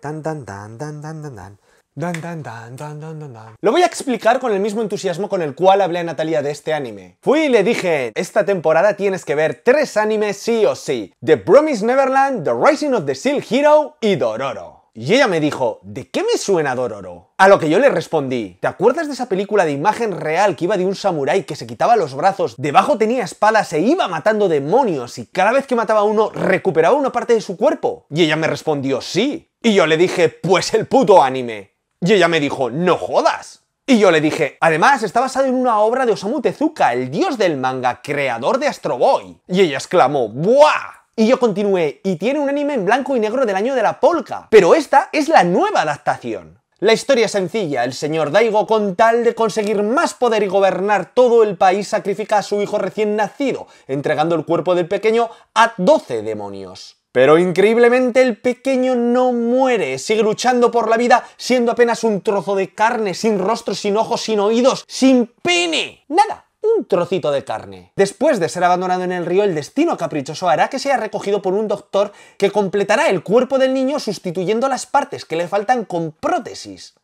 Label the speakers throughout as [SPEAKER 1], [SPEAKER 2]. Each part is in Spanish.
[SPEAKER 1] Tan, tan, Lo voy a explicar con el mismo entusiasmo con el cual hablé a Natalia de este anime. Fui y le dije, esta temporada tienes que ver tres animes sí o sí. The Promised Neverland, The Rising of the Seal Hero y Dororo. Y ella me dijo, ¿de qué me suena Dororo? A lo que yo le respondí, ¿te acuerdas de esa película de imagen real que iba de un samurái que se quitaba los brazos, debajo tenía espadas e iba matando demonios y cada vez que mataba uno recuperaba una parte de su cuerpo? Y ella me respondió, sí. Y yo le dije, pues el puto anime. Y ella me dijo, no jodas. Y yo le dije, además está basado en una obra de Osamu Tezuka, el dios del manga, creador de Astro Boy. Y ella exclamó, ¡buah! Y yo continué, y tiene un anime en blanco y negro del año de la polka, pero esta es la nueva adaptación. La historia es sencilla, el señor Daigo con tal de conseguir más poder y gobernar todo el país sacrifica a su hijo recién nacido, entregando el cuerpo del pequeño a 12 demonios. Pero increíblemente el pequeño no muere, sigue luchando por la vida siendo apenas un trozo de carne, sin rostro, sin ojos, sin oídos, sin pene. Nada, un trocito de carne. Después de ser abandonado en el río, el destino caprichoso hará que sea recogido por un doctor que completará el cuerpo del niño sustituyendo las partes que le faltan con prótesis.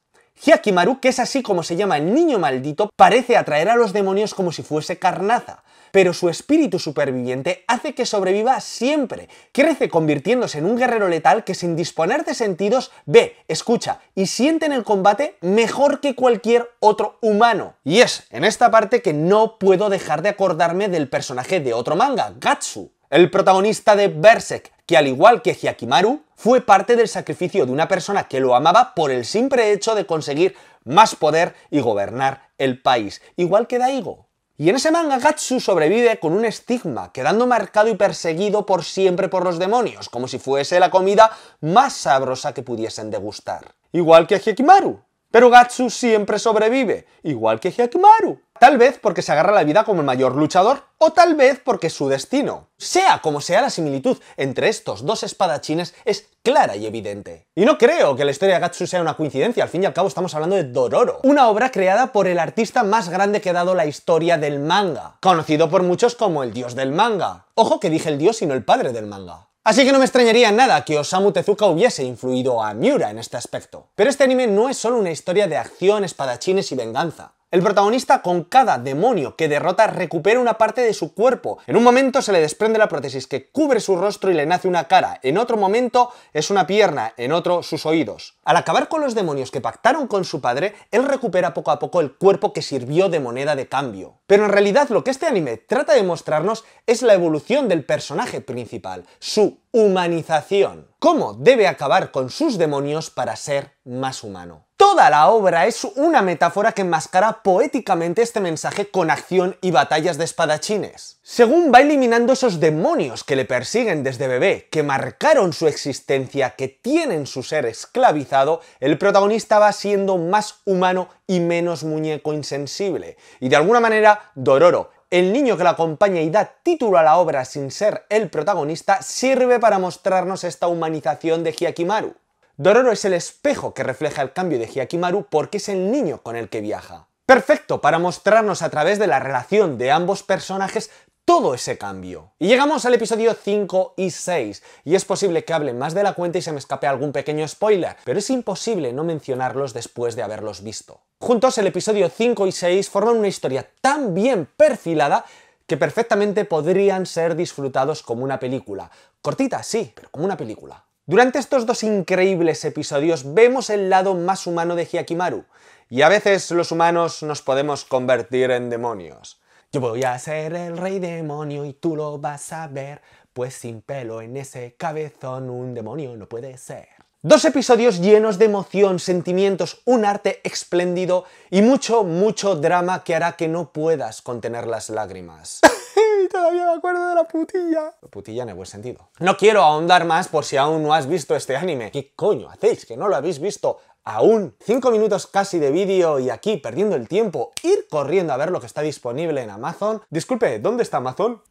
[SPEAKER 1] Hyakimaru, que es así como se llama el niño maldito, parece atraer a los demonios como si fuese carnaza, pero su espíritu superviviente hace que sobreviva siempre. Crece convirtiéndose en un guerrero letal que sin disponer de sentidos ve, escucha y siente en el combate mejor que cualquier otro humano. Y es en esta parte que no puedo dejar de acordarme del personaje de otro manga, Gatsu. El protagonista de Berserk, que al igual que Hyakimaru, fue parte del sacrificio de una persona que lo amaba por el simple hecho de conseguir más poder y gobernar el país, igual que Daigo. Y en ese manga Gatsu sobrevive con un estigma, quedando marcado y perseguido por siempre por los demonios, como si fuese la comida más sabrosa que pudiesen degustar. Igual que Hyakimaru. Pero Gatsu siempre sobrevive, igual que Hyakimaru. Tal vez porque se agarra la vida como el mayor luchador, o tal vez porque su destino. Sea como sea, la similitud entre estos dos espadachines es clara y evidente. Y no creo que la historia de Gatsu sea una coincidencia, al fin y al cabo estamos hablando de Dororo, una obra creada por el artista más grande que ha dado la historia del manga, conocido por muchos como el dios del manga. Ojo que dije el dios y no el padre del manga. Así que no me extrañaría nada que Osamu Tezuka hubiese influido a Miura en este aspecto. Pero este anime no es solo una historia de acción, espadachines y venganza. El protagonista con cada demonio que derrota recupera una parte de su cuerpo. En un momento se le desprende la prótesis que cubre su rostro y le nace una cara. En otro momento es una pierna, en otro sus oídos. Al acabar con los demonios que pactaron con su padre, él recupera poco a poco el cuerpo que sirvió de moneda de cambio. Pero en realidad lo que este anime trata de mostrarnos es la evolución del personaje principal, su humanización. Cómo debe acabar con sus demonios para ser más humano. Toda la obra es una metáfora que enmascara poéticamente este mensaje con acción y batallas de espadachines. Según va eliminando esos demonios que le persiguen desde bebé, que marcaron su existencia, que tienen su ser esclavizado, el protagonista va siendo más humano y menos muñeco insensible. Y de alguna manera, Dororo, el niño que la acompaña y da título a la obra sin ser el protagonista, sirve para mostrarnos esta humanización de Hyakimaru. Dororo es el espejo que refleja el cambio de Hyakimaru porque es el niño con el que viaja. Perfecto para mostrarnos a través de la relación de ambos personajes todo ese cambio. Y llegamos al episodio 5 y 6, y es posible que hable más de la cuenta y se me escape algún pequeño spoiler, pero es imposible no mencionarlos después de haberlos visto. Juntos el episodio 5 y 6 forman una historia tan bien perfilada que perfectamente podrían ser disfrutados como una película. Cortita, sí, pero como una película. Durante estos dos increíbles episodios vemos el lado más humano de Hyakimaru, y a veces los humanos nos podemos convertir en demonios. Yo voy a ser el rey demonio y tú lo vas a ver, pues sin pelo en ese cabezón un demonio no puede ser. Dos episodios llenos de emoción, sentimientos, un arte espléndido y mucho, mucho drama que hará que no puedas contener las lágrimas. todavía me acuerdo de la putilla. Putilla en el buen sentido. No quiero ahondar más por si aún no has visto este anime. ¿Qué coño hacéis que no lo habéis visto? aún 5 minutos casi de vídeo y aquí perdiendo el tiempo, ir corriendo a ver lo que está disponible en Amazon. Disculpe, ¿dónde está Amazon?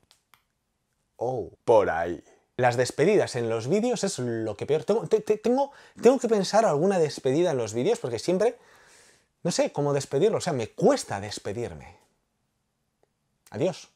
[SPEAKER 1] Oh, por ahí. Las despedidas en los vídeos es lo que peor. Tengo, tengo, tengo que pensar alguna despedida en los vídeos porque siempre, no sé cómo despedirlo, o sea, me cuesta despedirme. Adiós.